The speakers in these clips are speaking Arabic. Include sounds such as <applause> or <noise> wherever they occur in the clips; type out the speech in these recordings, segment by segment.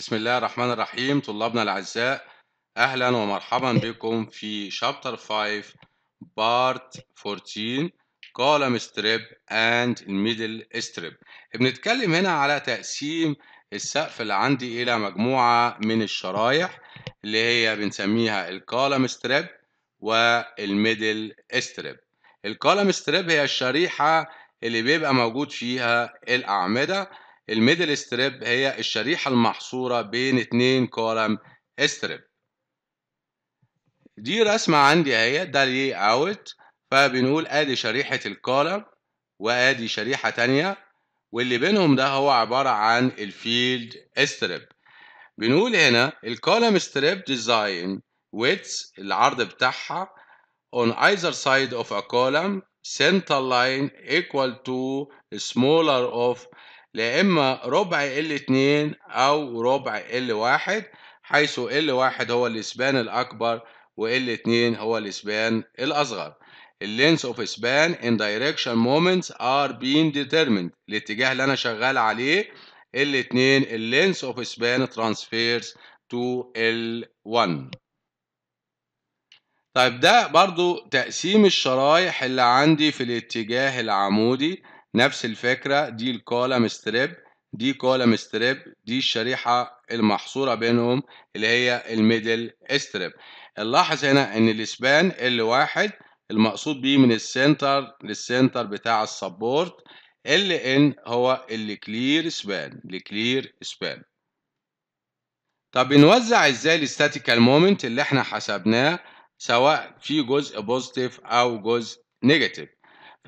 بسم الله الرحمن الرحيم طلابنا الأعزاء أهلا ومرحبا بكم في شابتر 5 بارت 14 كولم ستريب أند ميدل ستريب بنتكلم هنا على تقسيم السقف اللي عندي إلى مجموعة من الشرايح اللي هي بنسميها الكولم ستريب والميدل ستريب الكولم ستريب هي الشريحة اللي بيبقى موجود فيها الأعمدة الميدل ستريب هي الشريحة المحصورة بين اتنين كولم ستريب دي رسمة عندي اهي ده لي اوت فبنقول ادي شريحة الكولم وادي شريحة تانية واللي بينهم ده هو عبارة عن الفيلد ستريب بنقول هنا الكولم ستريب ديزاين ويتس العرض بتاعها on either side of a column center line equal to smaller of لا إما ربع ال 2 أو ربع ال 1 حيث ال 1 هو الإسبان الأكبر وال2 هو الإسبان الأصغر. اللينس اوف سبان ان دايركشن مومنتس ار بين ديترمند الاتجاه اللي انا شغال عليه ال2 اللينس اوف سبان ترانسفيرز تو ال1 طيب ده برضو تقسيم الشرايح اللي عندي في الاتجاه العمودي نفس الفكرة دي الكولم ستريب دي كولم ستريب دي الشريحة المحصورة بينهم اللي هي الميدل ستريب نلاحظ هنا ان الاسبان ال 1 المقصود بيه من السنتر للسنتر بتاع السبورت ان هو الكلير سبان الكلير سبان طب بنوزع ازاي الاستاتيكال مومنت اللي احنا حسبناه سواء في جزء بوزيتيف او جزء نيجاتيف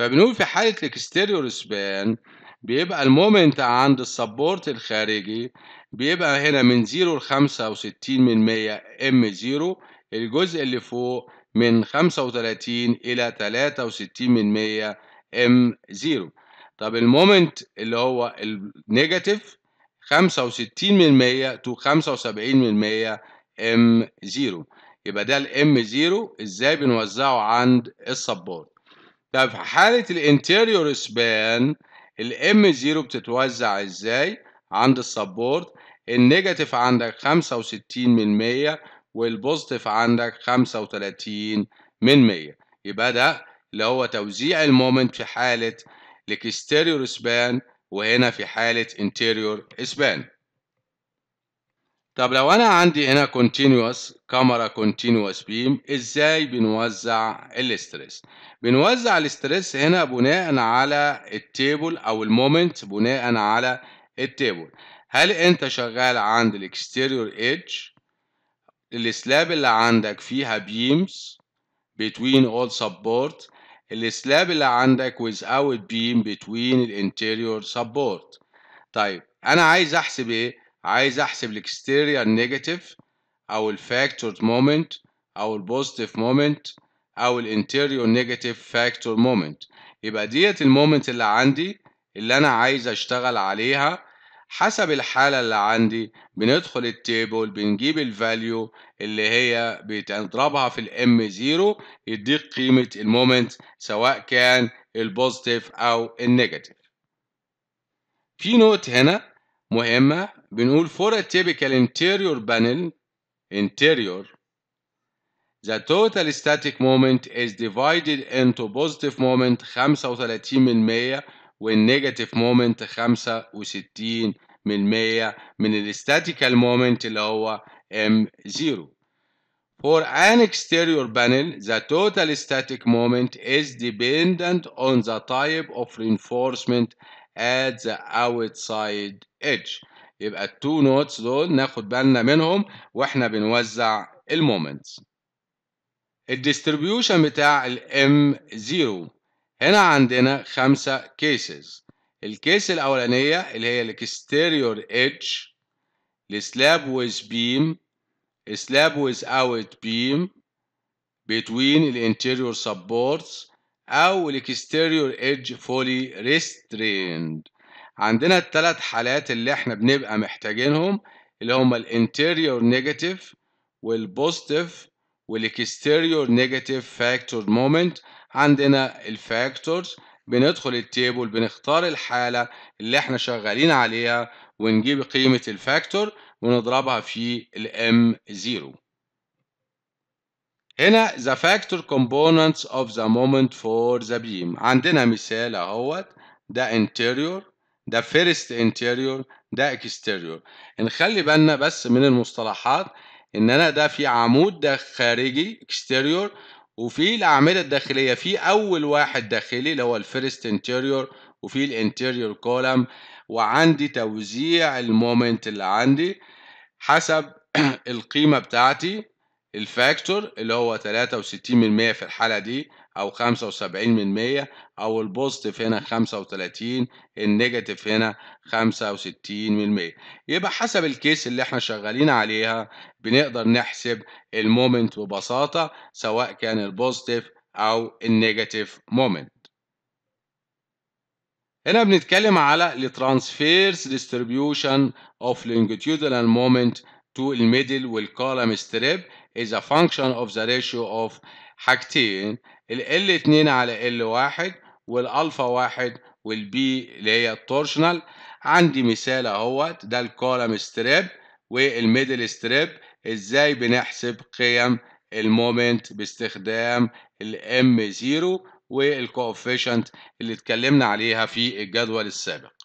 فبنقول في حالة الاكستيريور سبان بيبقى المومنت عند السبورت الخارجي بيبقى هنا من 0 ل 65 من 100 ام 0 الجزء اللي فوق من 35 إلى 63 من 100 ام 0 طب المومنت اللي هو النيجاتيف 65 من 100 تو 75 من 100 ام 0 يبقى ده الام 0 ازاي بنوزعه عند السبورت طب في حالة الانتيريور سبان الام زيرو بتتوزع ازاي عند السبورت النيجاتيف عندك خمسة وستين من مية والبوزيتيف عندك خمسة وتلاتين من مية يبقى ده اللي هو توزيع المومنت في حالة الاكستيريور سبان وهنا في حالة انتيريور سبان طب لو انا عندي هنا continuous كاميرا continuous beam ازاي بنوزع الاسترس بنوزع الاسترس هنا بناء على التيبل او المومنت بناء على التيبل هل انت شغال عند الاكستيريور ايدج السلاب اللي عندك فيها beams between all support السلاب اللي عندك without beam between الانتيريور support طيب انا عايز احسب ايه عايز احسب الاكستيريال نيجاتيف او الفاكتور مومنت او البوزيتيف مومنت او الانتيريور نيجاتيف فاكتور مومنت يبقى ديت المومنت اللي عندي اللي انا عايز اشتغل عليها حسب الحالة اللي عندي بندخل التيبل بنجيب الفاليو اللي هي بتضربها في الام 0 يديك قيمة المومنت سواء كان البوزيتيف او النيجاتيف في نوت هنا مهمة بنقول for a typical interior panel interior the total static moment is divided into positive moment 35% والنيجاتيف moment 65% من الاستاتيكال static اللي هو M0 For an exterior panel, the total static moment is dependent on the type of reinforcement at the outside edge. يبقى التو نوتس دول ناخد بالنا منهم واحنا بنوزع المومنتس الديستريبيوشن بتاع الام 0 هنا عندنا خمسة كيسز الكيس الأولانية اللي هي الاكستيريور ايدج السلاب ويز بيم سلاب ويز اوت بيم بتوين الانتيريور سبورتس أو الاكستيريور ايدج فولي ريستريند عندنا التلات حالات اللي احنا بنبقى محتاجينهم اللي هما الانتيريور نيجاتيف والبوزيتيف والاكستيريور نيجاتيف فاكتور مومنت عندنا الفاكتورز بندخل التيبل بنختار الحالة اللي احنا شغالين عليها ونجيب قيمة الفاكتور ونضربها في الام 0 هنا the factor components of the moment for the beam عندنا مثال اهوت ده interior ده فيرست انتيريور ده اكستيريور نخلي بالنا بس من المصطلحات ان انا ده في عمود ده خارجي اكستيريور وفي الاعمده الداخليه في اول واحد داخلي اللي هو الفيرست انتيريور وفي الانتيريور كولم وعندي توزيع المومنت اللي عندي حسب <clears throat> القيمه بتاعتي الفاكتور اللي هو 63% في الحاله دي أو 75 من 100 أو البوزيتيف هنا 35 النيجاتيف هنا 65 من 100 يبقى حسب الكيس اللي احنا شغالين عليها بنقدر نحسب المومنت ببساطة سواء كان البوزيتيف أو النيجاتيف مومنت هنا بنتكلم على the transverse Distribution of Longitudinal Moment to the Middle والـ Column Strip is a function of the ratio of حاجتين ال L2 على L1 والالفا 1 والبي اللي هي التورشنال عندي مثال اهوت ده الكولم ستريب والميدل ستريب ازاي بنحسب قيم المومنت باستخدام الام 0 والكوفيشنت اللي اتكلمنا عليها في الجدول السابق